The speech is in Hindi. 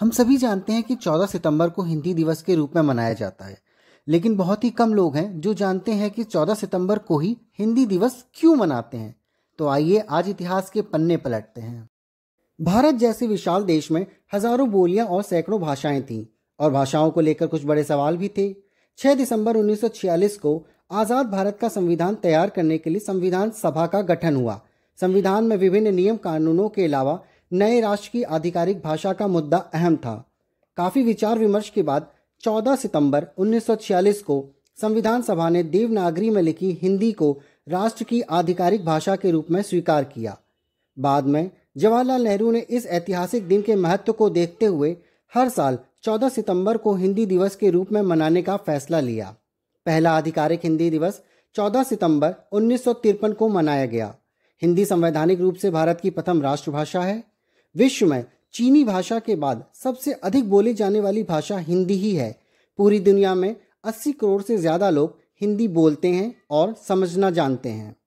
हम सभी जानते हैं कि 14 सितंबर को हिंदी दिवस के रूप में मनाया जाता है लेकिन बहुत ही कम लोग हैं जो जानते हैं कि 14 सितंबर को ही हिंदी दिवस क्यों मनाते हैं तो आइए आज इतिहास के पन्ने पलटते हैं भारत जैसे विशाल देश में हजारों बोलियां और सैकड़ों भाषाएं थीं और भाषाओं को लेकर कुछ बड़े सवाल भी थे 6 दिसंबर 1946 को आज़ाद भारत का संविधान तैयार करने के लिए संविधान सभा का गठन हुआ संविधान में विभिन्न नियम कानूनों के अलावा नए राष्ट्र की आधिकारिक भाषा का मुद्दा अहम था काफी विचार विमर्श के बाद 14 सितंबर 1946 को संविधान सभा ने देवनागरी में लिखी हिंदी को राष्ट्र की आधिकारिक भाषा के रूप में स्वीकार किया बाद में जवाहरलाल नेहरू ने इस ऐतिहासिक दिन के महत्व को देखते हुए हर साल 14 सितंबर को हिंदी दिवस के रूप में मनाने का फैसला लिया पहला आधिकारिक हिंदी दिवस 14 सितंबर उन्नीस को मनाया गया हिंदी संवैधानिक रूप से भारत की प्रथम राष्ट्रभाषा है विश्व में चीनी भाषा के बाद सबसे अधिक बोली जाने वाली भाषा हिंदी ही है पूरी दुनिया में 80 करोड़ से ज़्यादा लोग हिंदी बोलते हैं और समझना जानते हैं